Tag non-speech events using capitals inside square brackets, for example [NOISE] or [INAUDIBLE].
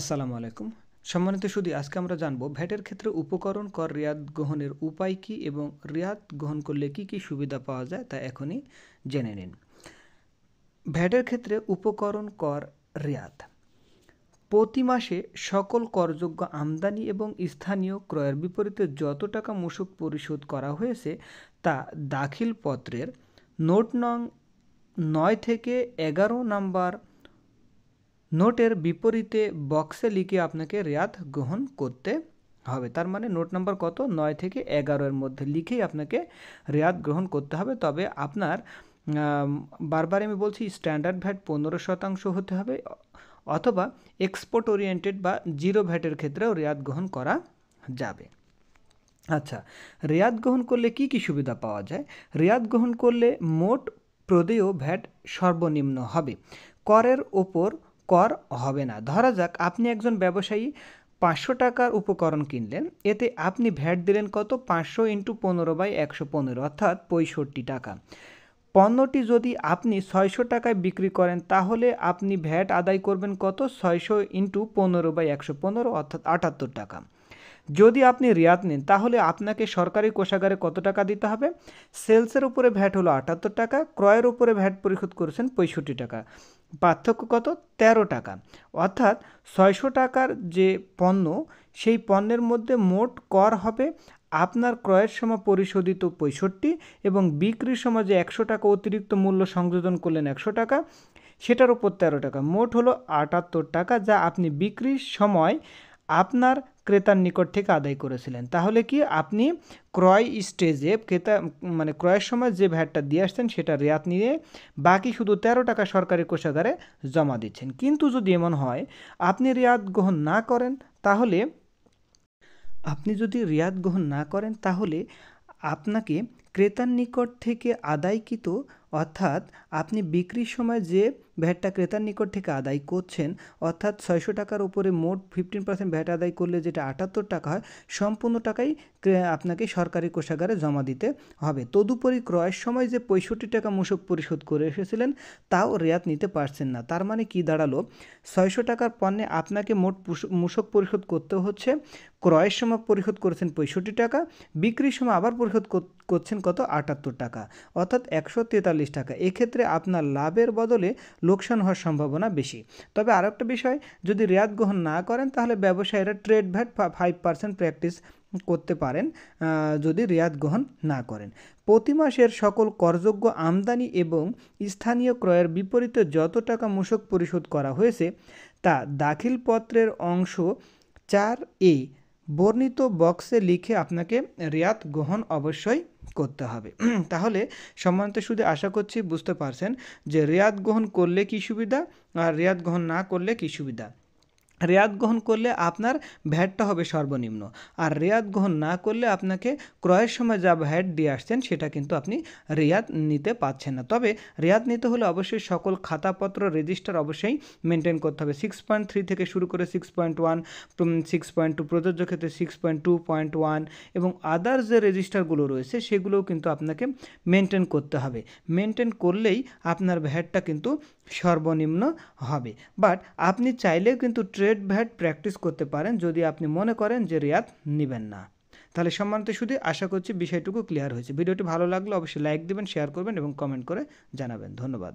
আসসালামু আলাইকুম সম্মানিত শুধু আজকে আমরা জানব ভ্যাটের ক্ষেত্রে উপকরণ কর রিয়াদ গ্রহণের উপায় কী এবং রিয়াদ গ্রহণ করলে কি কি সুবিধা পাওয়া যায় তা এখনই জেনে নিন ভ্যাটের ক্ষেত্রে উপকরণ কর রিয়াদ প্রতি মাসে সকল করযোগ্য আমদানি এবং স্থানীয় ক্রয়ের বিপরীতে যত টাকা মূসক পরিশোধ করা হয়েছে তা দাখিলপত্রের নোট নং নয় থেকে এগারো নাম্বার নোটের বিপরীতে বক্সে লিখে আপনাকে রেয়াত গ্রহণ করতে হবে তার মানে নোট নাম্বার কত নয় থেকে এগারোর মধ্যে লিখেই আপনাকে রেয়াত গ্রহণ করতে হবে তবে আপনার বারবার আমি বলছি স্ট্যান্ডার্ড ভ্যাট পনেরো শতাংশ হতে হবে অথবা এক্সপোর্ট ওরিয়েন্টেড বা জিরো ভ্যাটের ক্ষেত্রেও রেয়াত গ্রহণ করা যাবে আচ্ছা রেয়াত গ্রহণ করলে কি কি সুবিধা পাওয়া যায় রেয়াত গ্রহণ করলে মোট প্রদেয় ভ্যাট সর্বনিম্ন হবে করের ওপর কর হবে না ধরা যাক আপনি একজন ব্যবসায়ী পাঁচশো টাকার উপকরণ কিনলেন এতে আপনি ভ্যাট দিলেন কত পাঁচশো ইন্টু পনেরো বাই একশো পনেরো অর্থাৎ পঁয়ষট্টি টাকা পণ্যটি যদি আপনি ছয়শো টাকায় বিক্রি করেন তাহলে আপনি ভ্যাট আদায় করবেন কত ছয়শো ইন্টু পনেরো বাই একশো পনেরো অর্থাৎ আটাত্তর টাকা যদি আপনি রিয়াত নেন তাহলে আপনাকে সরকারি কোষাগারে কত টাকা দিতে হবে সেলসের উপরে ভ্যাট হলো আটাত্তর টাকা ক্রয়ের উপরে ভ্যাট পরিশোধ করেছেন পঁয়ষট্টি টাকা পার্থক্য কত ১৩ টাকা অর্থাৎ ছয়শো টাকার যে পণ্য সেই পণ্যের মধ্যে মোট কর হবে আপনার ক্রয়ের সময় পরিশোধিত পঁয়ষট্টি এবং বিক্রির সময় যে একশো টাকা অতিরিক্ত মূল্য সংযোজন করলেন একশো টাকা সেটার উপর তেরো টাকা মোট হলো আটাত্তর টাকা যা আপনি বিক্রির সময় আপনার ক্রেতার নিকট থেকে আদায় করেছিলেন তাহলে কি আপনি ক্রয় স্টেজে ক্রেতা মানে ক্রয়ের সময় যে ভ্যাটটা দিয়ে আসছেন সেটা রেয়াত নিয়ে বাকি শুধু তেরো টাকা সরকারি কোষাগারে জমা দিচ্ছেন কিন্তু যদি এমন হয় আপনি রেয়াত গ্রহণ না করেন তাহলে আপনি যদি রেয়াত গ্রহণ না করেন তাহলে আপনাকে ক্রেতার নিকট থেকে আদায়কৃত অর্থাৎ আপনি বিক্রির সময় যে ভ্যাটটা ক্রেতার নিকট থেকে আদায় করছেন অর্থাৎ ছয়শো টাকার উপরে মোট ফিফটিন পার্সেন্ট ভ্যাট আদায় করলে যেটা আটাত্তর টাকা হয় সম্পূর্ণ টাকাই আপনাকে সরকারি কোষাগারে জমা দিতে হবে তদুপরি ক্রয়ের সময় যে পঁয়ষট্টি টাকা মূসক পরিশোধ করে এসেছিলেন তাও রেয়াত নিতে পারছেন না তার মানে কি দাঁড়ালো ছয়শো টাকার পণ্যে আপনাকে মোট মূসক পরিশোধ করতে হচ্ছে ক্রয়ের সময় পরিশোধ করেছেন পঁয়ষট্টি টাকা বিক্রির সময় আবার পরিশোধ করছেন কত আটাত্তর টাকা অর্থাৎ একশো তেতাল্লিশ টাকা এক্ষেত্রে আপনার লাভের বদলে লোকসান হওয়ার সম্ভাবনা বেশি তবে আরও একটা বিষয় যদি রেয়াত গ্রহণ না করেন তাহলে ব্যবসায়ীরা trade VAT five percent practice করতে পারেন যদি রেয়াত গ্রহণ না করেন প্রতি মাসের সকল করযোগ্য আমদানি এবং স্থানীয় ক্রয়ের বিপরীতে যত টাকা মূসক পরিশোধ করা হয়েছে তা দাখিলপত্রের অংশ চার এ বর্ণিত বক্সে লিখে আপনাকে রেয়াত গ্রহণ অবশ্যই করতে হবে [CLEARS THROAT] তাহলে সম্মানিত সুদে আশা করছি বুঝতে পারছেন যে রেয়াত গ্রহণ করলে কি সুবিধা আর রেয়াত গ্রহণ না করলে কি সুবিধা রেয়াত গ্রহণ করলে আপনার ভ্যাটটা হবে সর্বনিম্ন আর রেয়াত গ্রহণ না করলে আপনাকে ক্রয়ের সময় যা ভ্যাট দিয়ে আসছেন সেটা কিন্তু আপনি রেয়াত নিতে পাচ্ছেন না তবে রেয়াত নিতে হলে অবশ্যই সকল খাতাপত্র রেজিস্টার অবশ্যই মেনটেন করতে হবে সিক্স পয়েন্ট থ্রি থেকে শুরু করে six point one six point two প্রযোজ্য ক্ষেত্রে six point two point one এবং আদার্স যে রেজিস্টারগুলো রয়েছে সেগুলোও কিন্তু আপনাকে মেনটেন করতে হবে মেনটেন করলেই আপনার ভ্যাটটা কিন্তু সর্বনিম্ন হবে বাট আপনি চাইলেও কিন্তু ট্রেড রেড ভ্যাট প্র্যাকটিস করতে পারেন যদি আপনি মনে করেন যে রেয়াত নেবেন না তাহলে সম্মানিত শুধু আশা করছি বিষয়টুকু ক্লিয়ার হয়েছে ভিডিওটি ভালো লাগলে অবশ্যই লাইক দেবেন শেয়ার করবেন এবং কমেন্ট করে জানাবেন ধন্যবাদ